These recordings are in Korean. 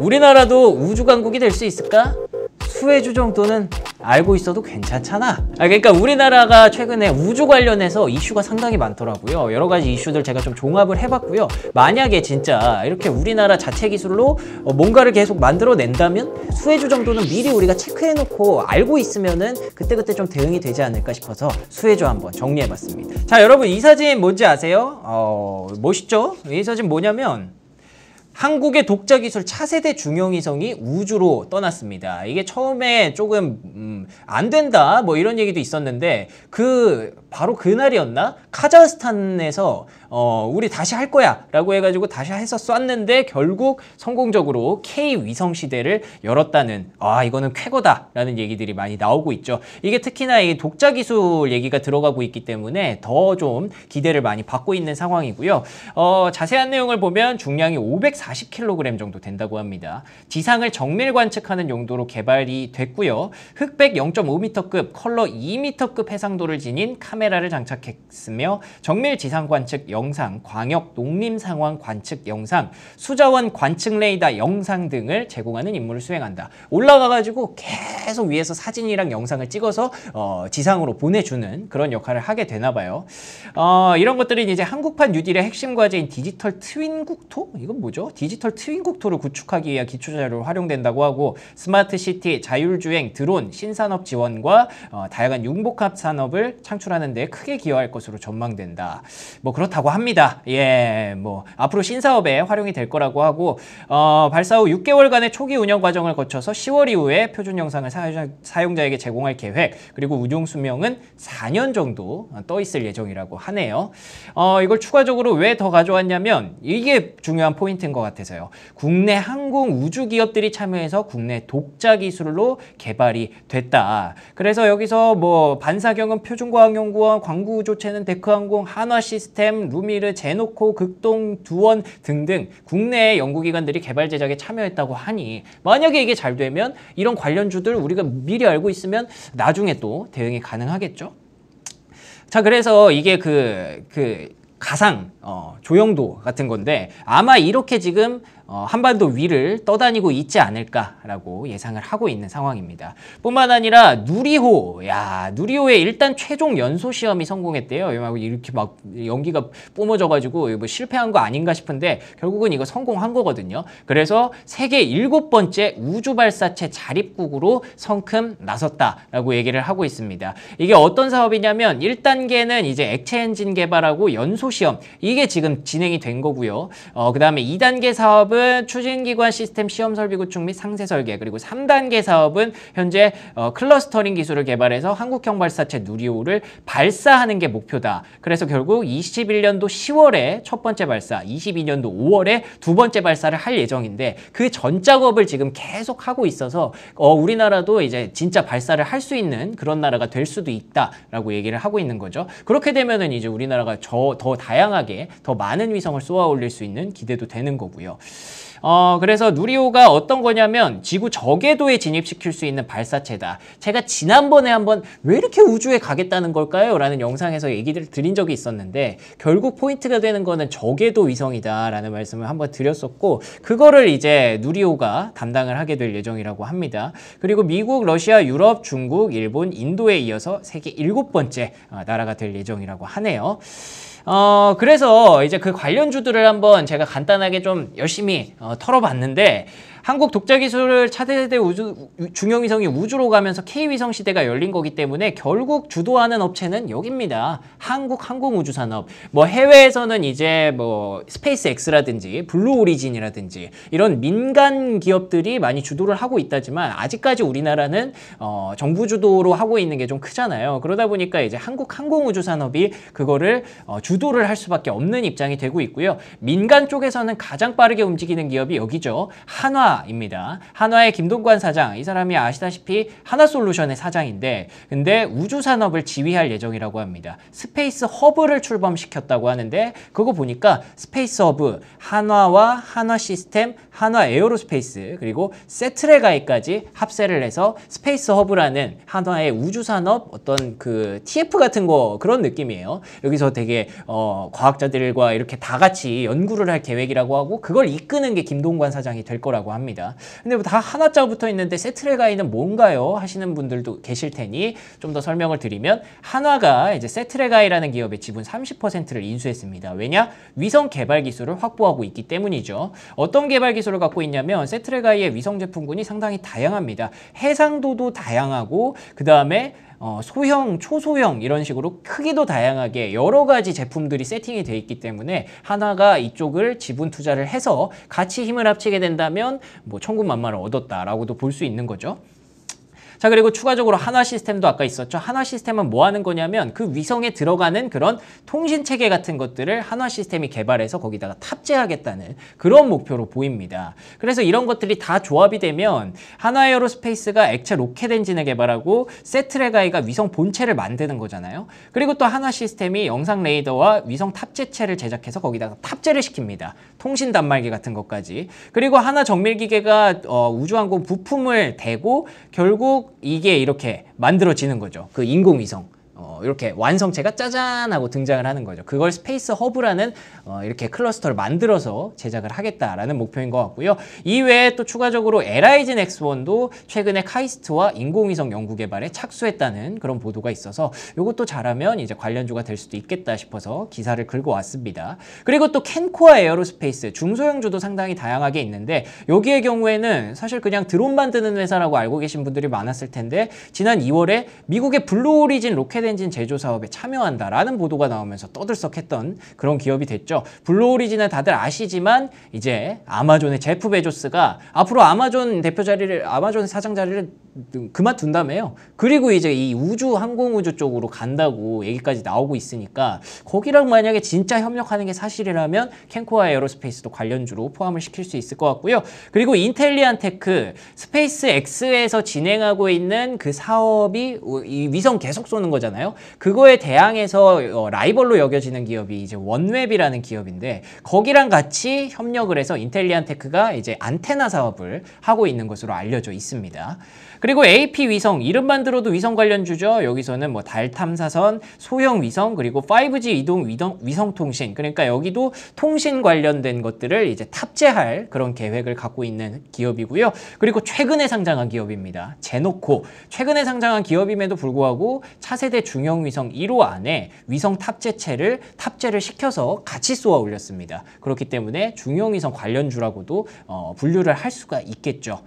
우리나라도 우주강국이 될 수 있을까? 수혜주 정도는 알고 있어도 괜찮잖아 아, 그러니까 우리나라가 최근에 우주 관련해서 이슈가 상당히 많더라고요 여러 가지 이슈들 제가 좀 종합을 해봤고요 만약에 진짜 이렇게 우리나라 자체 기술로 어, 뭔가를 계속 만들어낸다면 수혜주 정도는 미리 우리가 체크해놓고 알고 있으면은 그때그때 좀 대응이 되지 않을까 싶어서 수혜주 한번 정리해봤습니다 자 여러분 이 사진 뭔지 아세요? 어, 멋있죠? 이 사진 뭐냐면 한국의 독자 기술 차세대 중형위성이 우주로 떠났습니다. 이게 처음에 조금 음, 안 된다 뭐 이런 얘기도 있었는데 그 바로 그날이었나? 카자흐스탄에서 어, 우리 다시 할 거야 라고 해가지고 다시 해서 쐈는데 결국 성공적으로 K위성 시대를 열었다는 아 이거는 쾌거다 라는 얘기들이 많이 나오고 있죠. 이게 특히나 이 독자 기술 얘기가 들어가고 있기 때문에 더 좀 기대를 많이 받고 있는 상황이고요. 어, 자세한 내용을 보면 중량이 540kg 정도 된다고 합니다. 지상을 정밀 관측하는 용도로 개발이 됐고요. 흑백 0.5m급, 컬러 2m급 해상도를 지닌 카메라 카메라를 장착했으며 정밀 지상 관측 영상, 광역 농림 상황 관측 영상, 수자원 관측 레이더 영상 등을 제공하는 임무를 수행한다. 올라가가지고 계속 위에서 사진이랑 영상을 찍어서 어, 지상으로 보내주는 그런 역할을 하게 되나 봐요. 어, 이런 것들이 이제 한국판 뉴딜의 핵심 과제인 디지털 트윈 국토? 이건 뭐죠? 디지털 트윈 국토를 구축하기 위한 기초자료로 활용된다고 하고 스마트 시티, 자율주행, 드론, 신산업 지원과 어, 다양한 융복합 산업을 창출하는 하는 데 크게 기여할 것으로 전망된다. 뭐 그렇다고 합니다. 예, 뭐 앞으로 신사업에 활용이 될 거라고 하고 어, 발사 후 6개월간의 초기 운영 과정을 거쳐서 10월 이후에 표준 영상을 사용자, 에게 제공할 계획 그리고 운용 수명은 4년 정도 떠 있을 예정이라고 하네요. 어, 이걸 추가적으로 왜 더 가져왔냐면 이게 중요한 포인트인 것 같아서요. 국내 항공 우주 기업들이 참여해서 국내 독자 기술로 개발이 됐다. 그래서 여기서 뭐 반사경은 표준과학연구 항공 광구조체는 데크항공, 한화시스템, 루미르, 제노코, 극동, 두원 등등 국내 연구기관들이 개발 제작에 참여했다고 하니 만약에 이게 잘 되면 이런 관련주들 우리가 미리 알고 있으면 나중에 또 대응이 가능하겠죠. 자 그래서 이게 그그 그 가상 어, 조형도 같은 건데 아마 이렇게 지금 어, 한반도 위를 떠다니고 있지 않을까라고 예상을 하고 있는 상황입니다. 뿐만 아니라 누리호, 야 누리호에 일단 최종 연소 시험이 성공했대요. 이렇게 막 연기가 뿜어져가지고 뭐 실패한 거 아닌가 싶은데 결국은 이거 성공한 거거든요. 그래서 세계 일곱 번째 우주발사체 자립국으로 성큼 나섰다라고 얘기를 하고 있습니다. 이게 어떤 사업이냐면 1단계는 이제 액체 엔진 개발하고 연소 시험 이게 지금 진행이 된 거고요. 어, 그 다음에 2단계 사업은 사업은 추진기관 시스템 시험 설비 구축 및 상세 설계 그리고 3단계 사업은 현재 어, 클러스터링 기술을 개발해서 한국형 발사체 누리호를 발사하는 게 목표다. 그래서 결국 21년도 10월에 첫 번째 발사, 22년도 5월에 두 번째 발사를 할 예정인데 그 전 작업을 지금 계속 하고 있어서 어, 우리나라도 이제 진짜 발사를 할 수 있는 그런 나라가 될 수도 있다라고 얘기를 하고 있는 거죠. 그렇게 되면은 이제 우리나라가 저, 더 다양하게 더 많은 위성을 쏘아 올릴 수 있는 기대도 되는 거고요. 어, 그래서 누리호가 어떤 거냐면 지구 저궤도에 진입시킬 수 있는 발사체다. 제가 지난번에 한번 왜 이렇게 우주에 가겠다는 걸까요? 라는 영상에서 얘기를 드린 적이 있었는데 결국 포인트가 되는 거는 저궤도 위성이다 라는 말씀을 한번 드렸었고 그거를 이제 누리호가 담당을 하게 될 예정이라고 합니다. 그리고 미국, 러시아, 유럽, 중국, 일본, 인도에 이어서 세계 일곱 번째 어, 나라가 될 예정이라고 하네요. 어, 그래서 이제 그 관련주들을 한번 제가 간단하게 좀 열심히 어, 어, 털어봤는데 한국 독자 기술을 차세대 우주, 중형위성이 우주로 가면서 K위성 시대가 열린 거기 때문에 결국 주도하는 업체는 여기입니다. 한국 항공우주산업. 뭐 해외에서는 이제 뭐 스페이스X라든지 블루오리진이라든지 이런 민간 기업들이 많이 주도를 하고 있다지만 아직까지 우리나라는 어, 정부 주도로 하고 있는 게 좀 크잖아요. 그러다 보니까 이제 한국 항공우주산업이 그거를 어, 주도를 할 수밖에 없는 입장이 되고 있고요. 민간 쪽에서는 가장 빠르게 움직이는 기업이 여기죠. 한화 하나입니다 한화의 김동관 사장, 이 사람이 아시다시피 하나솔루션의 사장인데 근데 우주산업을 지휘할 예정이라고 합니다. 스페이스 허브를 출범시켰다고 하는데 그거 보니까 스페이스 허브, 한화와 한화시스템, 한화에어로스페이스 그리고 세트레가이까지 합세를 해서 스페이스 허브라는 한화의 우주산업 어떤 그 TF 같은 거 그런 느낌이에요. 여기서 되게 어, 과학자들과 이렇게 다 같이 연구를 할 계획이라고 하고 그걸 이끄는 게 김동관 사장이 될 거라고 합니다. 합니다. 근데 뭐다 하나자 붙어 있는데 세트레 가이는 뭔가요? 하시는 분들도 계실 테니 좀 더 설명을 드리면 하나가 이제 세트레가이라는 기업의 지분 30%를 인수했습니다. 왜냐? 위성 개발 기술을 확보하고 있기 때문이죠. 어떤 개발 기술을 갖고 있냐면 세트레가이의 위성 제품군이 상당히 다양합니다. 해상도도 다양하고 그 다음에 어, 소형, 초소형 이런 식으로 크기도 다양하게 여러 가지 제품들이 세팅이 돼 있기 때문에 하나가 이쪽을 지분 투자를 해서 같이 힘을 합치게 된다면 뭐천국만만을 얻었다라고도 볼 수 있는 거죠. 자 그리고 추가적으로 한화 시스템도 아까 있었죠. 한화 시스템은 뭐 하는 거냐면 그 위성에 들어가는 그런 통신 체계 같은 것들을 한화 시스템이 개발해서 거기다가 탑재하겠다는 그런 목표로 보입니다. 그래서 이런 것들이 다 조합이 되면 한화 에어로스페이스가 액체 로켓 엔진을 개발하고 세트레가이가 위성 본체를 만드는 거잖아요. 그리고 또 한화 시스템이 영상 레이더와 위성 탑재체를 제작해서 거기다가 탑재를 시킵니다. 통신 단말기 같은 것까지. 그리고 하나 정밀기계가 어, 우주항공 부품을 대고 결국 이게 이렇게 만들어지는 거죠. 그 인공위성. 어, 이렇게 완성체가 짜잔 하고 등장을 하는 거죠. 그걸 스페이스 허브라는 어, 이렇게 클러스터를 만들어서 제작을 하겠다라는 목표인 것 같고요. 이외에 또 추가적으로 LIGN X1도 최근에 카이스트와 인공위성 연구 개발에 착수했다는 그런 보도가 있어서 이것도 잘하면 이제 관련주가 될 수도 있겠다 싶어서 기사를 긁어 왔습니다. 그리고 또 캔코아 에어로스페이스 중소형주도 상당히 다양하게 있는데 여기의 경우에는 사실 그냥 드론 만드는 회사라고 알고 계신 분들이 많았을 텐데 지난 2월에 미국의 블루오리진 로켓 엔진 제조 사업에 참여한다라는 보도가 나오면서 떠들썩했던 그런 기업이 됐죠. 블루오리진은 다들 아시지만 이제 아마존의 제프 베조스가 앞으로 아마존 대표 자리를 아마존 사장 자리를 그만둔다며요. 그리고 이제 이 우주 항공우주 쪽으로 간다고 얘기까지 나오고 있으니까 거기랑 만약에 진짜 협력하는 게 사실이라면 캔코아 에어로스페이스도 관련주로 포함을 시킬 수 있을 것 같고요. 그리고 인텔리안테크 스페이스 X에서 진행하고 있는 그 사업이 이 위성 계속 쏘는 거잖아요. 그거에 대항해서 어, 라이벌로 여겨지는 기업이 이제 원웹이라는 기업인데 거기랑 같이 협력을 해서 인텔리안테크가 이제 안테나 사업을 하고 있는 것으로 알려져 있습니다. 그리고 그리고 AP 위성, 이름만 들어도 위성 관련주죠. 여기서는 뭐 달 탐사선, 소형 위성, 그리고 5G 이동 위성, 위성 통신. 그러니까 여기도 통신 관련된 것들을 이제 탑재할 그런 계획을 갖고 있는 기업이고요. 그리고 최근에 상장한 기업입니다. 제노코. 최근에 상장한 기업임에도 불구하고 차세대 중형 위성 1호 안에 위성 탑재체를 탑재를 시켜서 같이 쏘아 올렸습니다. 그렇기 때문에 중형 위성 관련주라고도 어, 분류를 할 수가 있겠죠.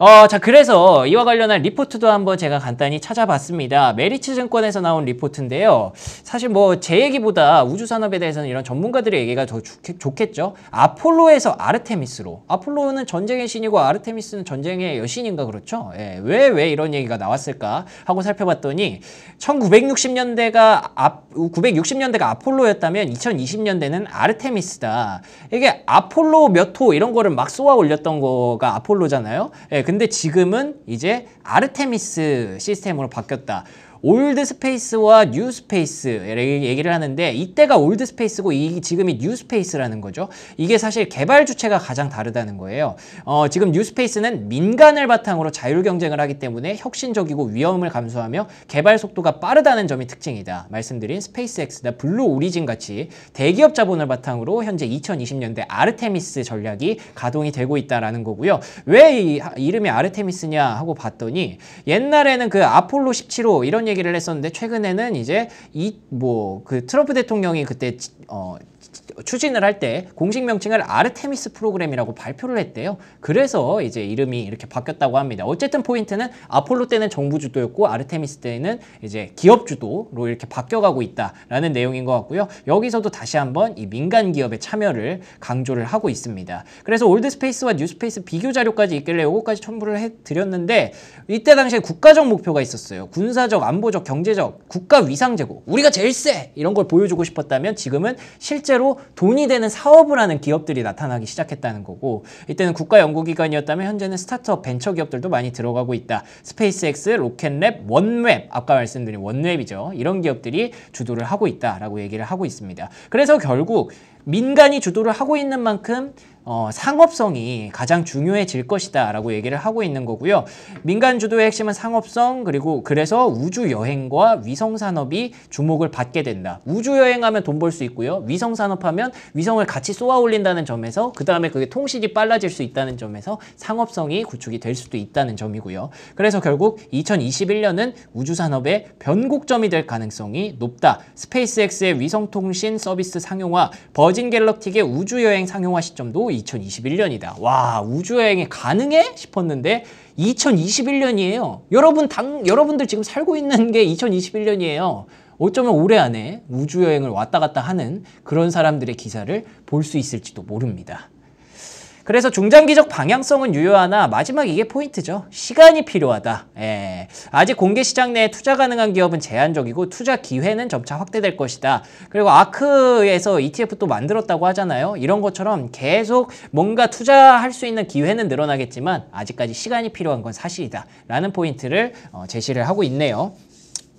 어, 자, 그래서 이와 관련한 리포트도 한번 제가 간단히 찾아봤습니다. 메리츠 증권에서 나온 리포트인데요. 사실 뭐 제 얘기보다 우주산업에 대해서는 이런 전문가들의 얘기가 더 좋겠, 죠 아폴로에서 아르테미스로. 아폴로는 전쟁의 신이고 아르테미스는 전쟁의 여신인가 그렇죠? 예, 왜, 왜 이런 얘기가 나왔을까 하고 살펴봤더니 1960년대가, 아, 960년대가 아폴로였다면 2020년대는 아르테미스다. 이게 아폴로 몇 호 이런 거를 막 쏘아 올렸던 거가 아폴로잖아요. 예, 근데 지금은 이제 아르테미스 시스템으로 바뀌었다. 올드 스페이스와 뉴 스페이스 얘기를 하는데 이때가 올드 스페이스고 이 지금이 뉴 스페이스라는 거죠. 이게 사실 개발 주체가 가장 다르다는 거예요. 어, 지금 뉴 스페이스는 민간을 바탕으로 자율 경쟁을 하기 때문에 혁신적이고 위험을 감수하며 개발 속도가 빠르다는 점이 특징이다. 말씀드린 스페이스X나 블루 오리진 같이 대기업 자본을 바탕으로 현재 2020년대 아르테미스 전략이 가동이 되고 있다라는 거고요. 왜 이, 이름이 아르테미스냐 하고 봤더니 옛날에는 그 아폴로 17호 이런 얘기를 했었는데 최근에는 이제 이 뭐 그 트럼프 대통령이 그때 어 추진을 할 때 공식 명칭을 아르테미스 프로그램이라고 발표를 했대요. 그래서 이제 이름이 이렇게 바뀌었다고 합니다. 어쨌든 포인트는 아폴로 때는 정부 주도였고 아르테미스 때는 이제 기업 주도로 이렇게 바뀌어가고 있다라는 내용인 것 같고요. 여기서도 다시 한번 이 민간 기업의 참여를 강조를 하고 있습니다. 그래서 올드스페이스와 뉴스페이스 비교 자료까지 있길래 요거까지 첨부를 해드렸는데 이때 당시에 국가적 목표가 있었어요. 군사적, 안보적, 경제적, 국가 위상 제고 우리가 제일 세! 이런 걸 보여주고 싶었다면 지금은 실제로 돈이 되는 사업을 하는 기업들이 나타나기 시작했다는 거고 이때는 국가 연구기관이었다면 현재는 스타트업 벤처 기업들도 많이 들어가고 있다. 스페이스X, 로켓랩, 원웹 아까 말씀드린 원웹이죠. 이런 기업들이 주도를 하고 있다라고 얘기를 하고 있습니다. 그래서 결국 민간이 주도를 하고 있는 만큼 어, 상업성이 가장 중요해질 것이다 라고 얘기를 하고 있는 거고요. 민간 주도의 핵심은 상업성 그리고 그래서 우주여행과 위성산업이 주목을 받게 된다. 우주여행하면 돈 벌 수 있고요. 위성산업하면 위성을 같이 쏘아 올린다는 점에서 그 다음에 그게 통신이 빨라질 수 있다는 점에서 상업성이 구축이 될 수도 있다는 점이고요. 그래서 결국 2021년은 우주산업의 변곡점이 될 가능성이 높다. 스페이스X의 위성통신 서비스 상용화, 버진 버진 갤럭틱의 우주여행 상용화 시점도 2021년이다. 와 우주여행이 가능해? 싶었는데 2021년이에요. 여러분 당 여러분들 지금 살고 있는 게 2021년이에요. 어쩌면 올해 안에 우주여행을 왔다 갔다 하는 그런 사람들의 기사를 볼 수 있을지도 모릅니다. 그래서 중장기적 방향성은 유효하나 마지막 이게 포인트죠. 시간이 필요하다. 예. 아직 공개 시장 내에 투자 가능한 기업은 제한적이고 투자 기회는 점차 확대될 것이다. 그리고 아크에서 ETF 또 만들었다고 하잖아요. 이런 것처럼 계속 뭔가 투자할 수 있는 기회는 늘어나겠지만 아직까지 시간이 필요한 건 사실이다. 라는 포인트를 어, 제시를 하고 있네요.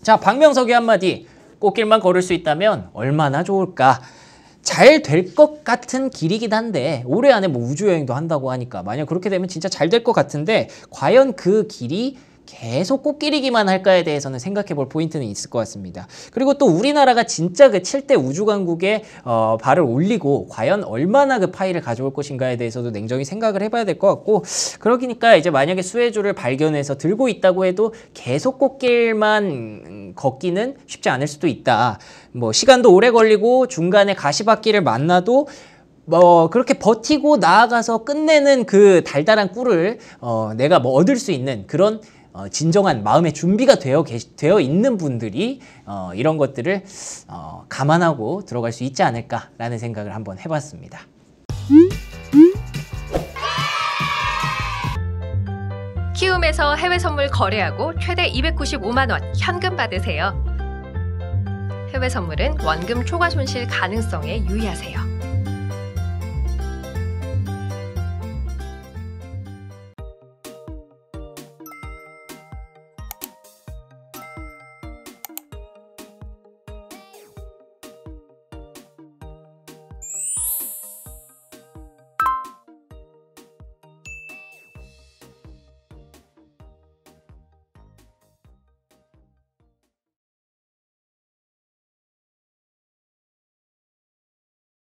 자, 박명석이 한마디. 꽃길만 걸을 수 있다면 얼마나 좋을까? 잘될것 같은 길이긴 한데 올해 안에 뭐 우주여행도 한다고 하니까 만약 그렇게 되면 진짜 잘 될 것 같은데 과연 그 길이 계속 꽃길이기만 할까에 대해서는 생각해 볼 포인트는 있을 것 같습니다. 그리고 또 우리나라가 진짜 그 7대 우주강국에 어, 발을 올리고 과연 얼마나 그 파이를 가져올 것인가에 대해서도 냉정히 생각을 해봐야 될 것 같고 그러니까 기 이제 만약에 수혜주를 발견해서 들고 있다고 해도 계속 꽃길만 걷기는 쉽지 않을 수도 있다. 뭐 시간도 오래 걸리고 중간에 가시밭길을 만나도 뭐 그렇게 버티고 나아가서 끝내는 그 달달한 꿀을 어, 내가 뭐 얻을 수 있는 그런 어, 진정한 마음의 준비가 되어, 계시, 되어 있는 분들이 어, 이런 것들을 어, 감안하고 들어갈 수 있지 않을까라는 생각을 한번 해봤습니다. 키움에서 해외 선물 거래하고 최대 295만 원 현금 받으세요. 해외 선물은 원금 초과 손실 가능성에 유의하세요.